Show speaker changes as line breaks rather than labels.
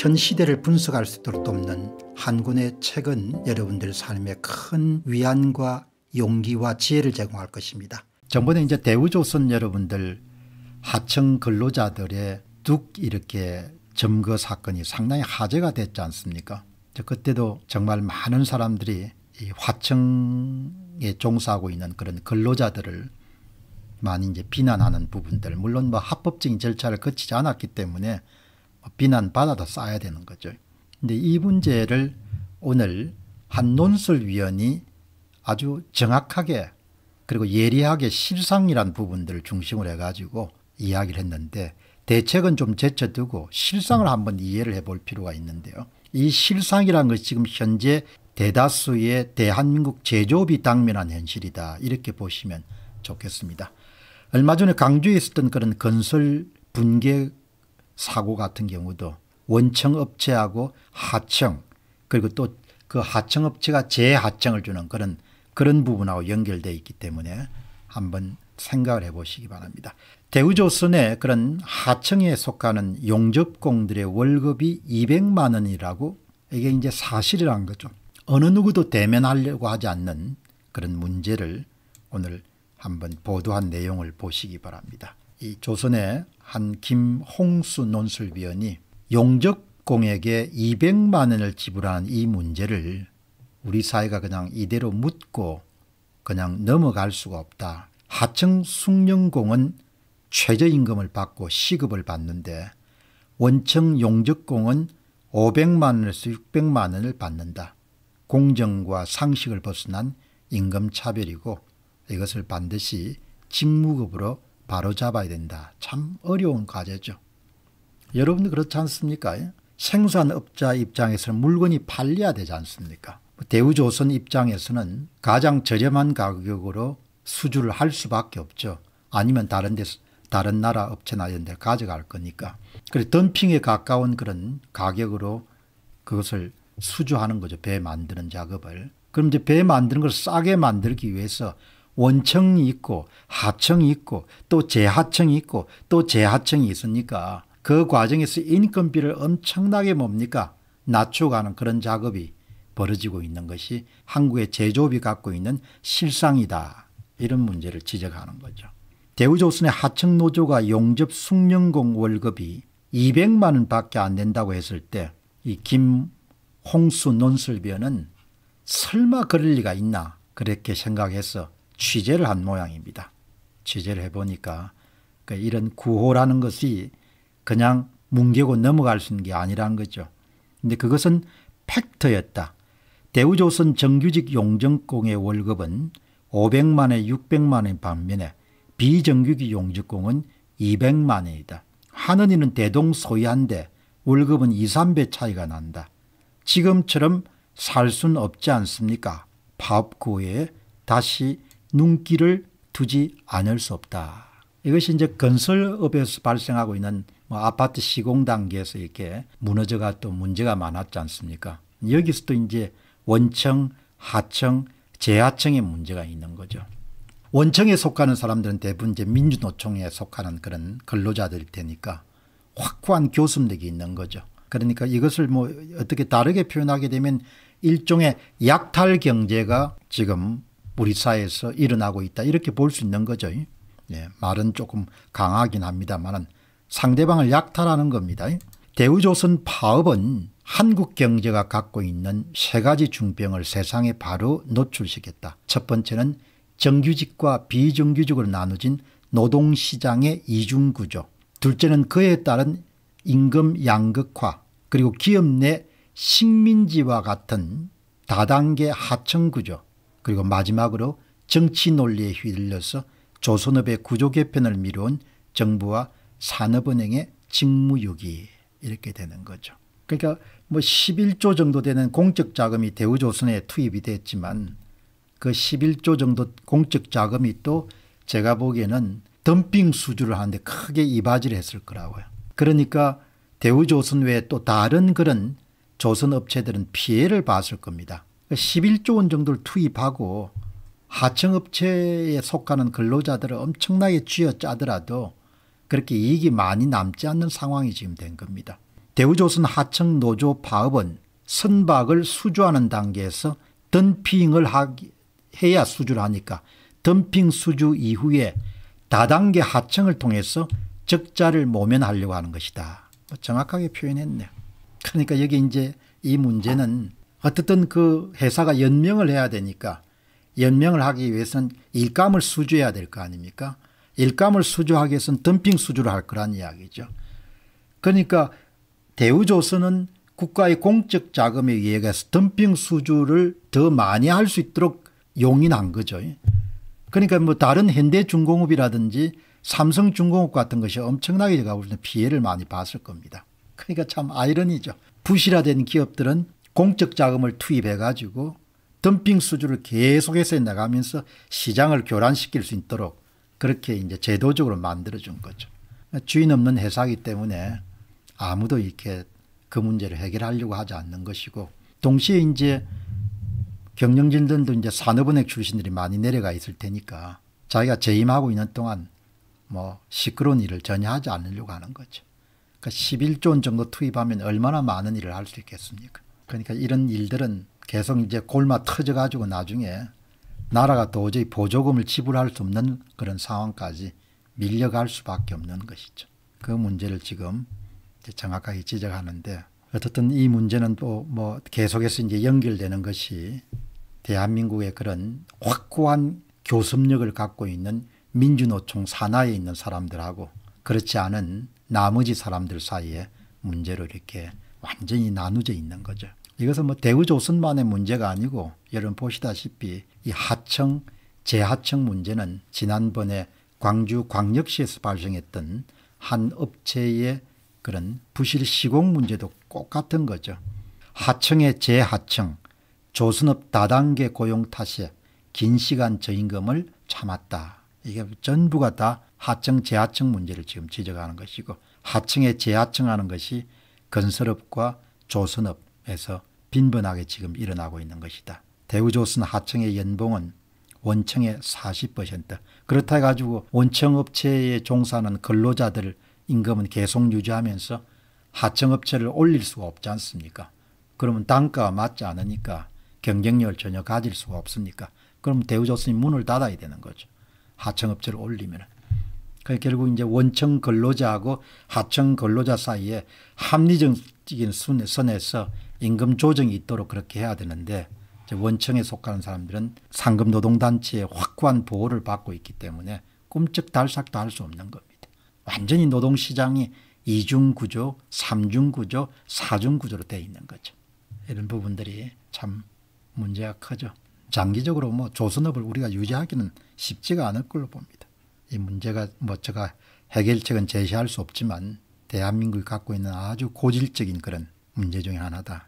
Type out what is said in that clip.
현 시대를 분석할 수 있도록 돕는 한군의 책은 여러분들 삶에 큰 위안과 용기와 지혜를 제공할 것입니다. 전번에 이제 대우조선 여러분들 하청 근로자들의 뚝 이렇게 점거 사건이 상당히 화제가 됐지 않습니까? 그때도 정말 많은 사람들이 화청에 종사하고 있는 그런 근로자들을 많이 이제 비난하는 부분들 물론 뭐 합법적인 절차를 거치지 않았기 때문에 비난받아도 쌓아야 되는 거죠. 근데 이 문제를 오늘 한 논술위원이 아주 정확하게 그리고 예리하게 실상이란 부분들을 중심으로 해가지고 이야기를 했는데 대책은 좀 제쳐두고 실상을 한번 이해를 해볼 필요가 있는데요. 이 실상이란 것이 지금 현재 대다수의 대한민국 제조업이 당면한 현실이다 이렇게 보시면 좋겠습니다. 얼마 전에 강주에 있었던 그런 건설 분계 사고 같은 경우도 원청업체하고 하청 그리고 또 그 하청업체가 재하청을 주는 그런 그런 부분하고 연결되어 있기 때문에 한번 생각을 해보시기 바랍니다. 대우조선의 그런 하청에 속하는 용접공들의 월급이 200만 원이라고 이게 이제 사실이라 거죠. 어느 누구도 대면하려고 하지 않는 그런 문제를 오늘 한번 보도한 내용을 보시기 바랍니다. 이 조선의 한 김홍수 논술위원이 용적공에게 200만 원을 지불한 이 문제를 우리 사회가 그냥 이대로 묻고 그냥 넘어갈 수가 없다. 하청 숙련공은 최저임금을 받고 시급을 받는데 원청 용적공은 500만 원에서 600만 원을 받는다. 공정과 상식을 벗어난 임금 차별이고 이것을 반드시 직무급으로 바로 잡아야 된다. 참 어려운 과제죠. 여러분도 그렇지 않습니까? 예? 생산업자 입장에서는 물건이 팔려야 되지 않습니까? 뭐 대우조선 입장에서는 가장 저렴한 가격으로 수주를 할 수밖에 없죠. 아니면 다른 데 다른 나라 업체나 이런 데 가져갈 거니까. 그래서 덤핑에 가까운 그런 가격으로 그것을 수주하는 거죠. 배 만드는 작업을. 그럼 이제 배 만드는 걸 싸게 만들기 위해서 원청이 있고 하청이 있고 또 재하청이 있고 또 재하청이 있으니까 그 과정에서 인건비를 엄청나게 뭡니까 낮춰가는 그런 작업이 벌어지고 있는 것이 한국의 제조업이 갖고 있는 실상이다 이런 문제를 지적하는 거죠. 대우조선의 하청노조가 용접 숙련공 월급이 200만 원밖에 안 된다고 했을 때 이 김홍수 논설변은 설마 그럴 리가 있나 그렇게 생각해서 취재를 한 모양입니다. 취재를 해보니까 그 이런 구호라는 것이 그냥 뭉개고 넘어갈 수 있는 게 아니라는 거죠. 근데 그것은 팩트였다. 대우조선 정규직 용정공의 월급은 500만에 600만인 반면에 비정규직 용직공은 200만 이다 하느니는 대동 소이한데 월급은 2, 3배 차이가 난다. 지금처럼 살순 없지 않습니까? 파업구에 다시 눈길을 두지 않을 수 없다. 이것이 이제 건설업에서 발생하고 있는 뭐 아파트 시공 단계에서 이렇게 무너져가 또 문제가 많았지 않습니까? 여기서 또 이제 원청, 하청, 재하청의 문제가 있는 거죠. 원청에 속하는 사람들은 대부분 이제 민주노총에 속하는 그런 근로자들일 테니까 확고한 교섭력이 있는 거죠. 그러니까 이것을 뭐 어떻게 다르게 표현하게 되면 일종의 약탈 경제가 지금 우리 사회에서 일어나고 있다 이렇게 볼 수 있는 거죠. 예, 말은 조금 강하긴 합니다만 상대방을 약탈하는 겁니다. 대우조선 파업은 한국 경제가 갖고 있는 세 가지 중병을 세상에 바로 노출시켰다. 첫 번째는 정규직과 비정규직으로 나누진 노동시장의 이중구조. 둘째는 그에 따른 임금 양극화 그리고 기업 내 식민지와 같은 다단계 하층구조 그리고 마지막으로 정치 논리에 휘둘려서 조선업의 구조 개편을 미룬 정부와 산업은행의 직무유기 이렇게 되는 거죠. 그러니까 뭐 11조 정도 되는 공적 자금이 대우조선에 투입이 됐지만 그 11조 정도 공적 자금이 또 제가 보기에는 덤핑 수주를 하는데 크게 이바지를 했을 거라고요. 그러니까 대우조선 외에 또 다른 그런 조선업체들은 피해를 봤을 겁니다. 11조 원 정도를 투입하고 하청업체에 속하는 근로자들을 엄청나게 쥐어짜더라도 그렇게 이익이 많이 남지 않는 상황이 지금 된 겁니다. 대우조선 하청 노조 파업은 선박을 수주하는 단계에서 덤핑을 하기, 해야 수주를 하니까 덤핑 수주 이후에 다단계 하청을 통해서 적자를 모면하려고 하는 것이다. 뭐 정확하게 표현했네요. 그러니까 여기 이제 이 문제는 어쨌든그 회사가 연명을 해야 되니까 연명을 하기 위해서는 일감을 수주해야 될 거 아닙니까? 일감을 수주하기 위해서는 덤핑 수주를 할 거란 이야기죠. 그러니까 대우조선은 국가의 공적 자금에 의해서 덤핑 수주를 더 많이 할 수 있도록 용인한 거죠. 그러니까 뭐 다른 현대중공업이라든지 삼성중공업 같은 것이 엄청나게 제가 볼 때는 피해를 많이 봤을 겁니다. 그러니까 참 아이러니죠. 부실화된 기업들은 공적 자금을 투입해 가지고 덤핑 수주를 계속해서 나가면서 시장을 교란시킬 수 있도록 그렇게 이제 제도적으로 만들어 준 거죠. 주인 없는 회사이기 때문에 아무도 이렇게 그 문제를 해결하려고 하지 않는 것이고 동시에 이제 경영진들도 이제 산업은행 출신들이 많이 내려가 있을 테니까 자기가 재임하고 있는 동안 뭐 시끄러운 일을 전혀 하지 않으려고 하는 거죠. 그러니까 11조 원 정도 투입하면 얼마나 많은 일을 할 수 있겠습니까? 그러니까 이런 일들은 계속 이제 골마 터져가지고 나중에 나라가 도저히 보조금을 지불할 수 없는 그런 상황까지 밀려갈 수밖에 없는 것이죠. 그 문제를 지금 정확하게 지적하는데 어떻든 이 문제는 또 뭐 계속해서 이제 연결되는 것이 대한민국의 그런 확고한 교섭력을 갖고 있는 민주노총 산하에 있는 사람들하고 그렇지 않은 나머지 사람들 사이에 문제로 이렇게 완전히 나누져 있는 거죠. 이것은 뭐 대우조선만의 문제가 아니고 여러분 보시다시피 이 하청, 재하청 문제는 지난번에 광주 광역시에서 발생했던 한 업체의 그런 부실 시공 문제도 똑 같은 거죠. 하청의 재하청, 조선업 다단계 고용 탓에 긴 시간 저임금을 참았다. 이게 전부가 다 하청 재하청 문제를 지금 지적하는 것이고 하청에 재하청하는 것이 건설업과 조선업에서 빈번하게 지금 일어나고 있는 것이다. 대우조선 하청의 연봉은 원청의 40% 그렇다 해가지고 원청업체에 종사하는 근로자들 임금은 계속 유지하면서 하청업체를 올릴 수가 없지 않습니까? 그러면 단가가 맞지 않으니까 경쟁력을 전혀 가질 수가 없으니까 그럼 대우조선이 문을 닫아야 되는 거죠. 하청업체를 올리면. 그 그러니까 결국 이제 원청 근로자하고 하청 근로자 사이에 합리적인 선에서 임금 조정이 있도록 그렇게 해야 되는데 원청에 속하는 사람들은 상금 노동단체의 확고한 보호를 받고 있기 때문에 꿈쩍달싹도 할 수 없는 겁니다. 완전히 노동시장이 이중구조, 삼중구조, 사중구조로 되어 있는 거죠. 이런 부분들이 참 문제가 크죠. 장기적으로 뭐 조선업을 우리가 유지하기는 쉽지가 않을 걸로 봅니다. 이 문제가 뭐 제가 해결책은 제시할 수 없지만 대한민국이 갖고 있는 아주 고질적인 그런 문제 중에 하나다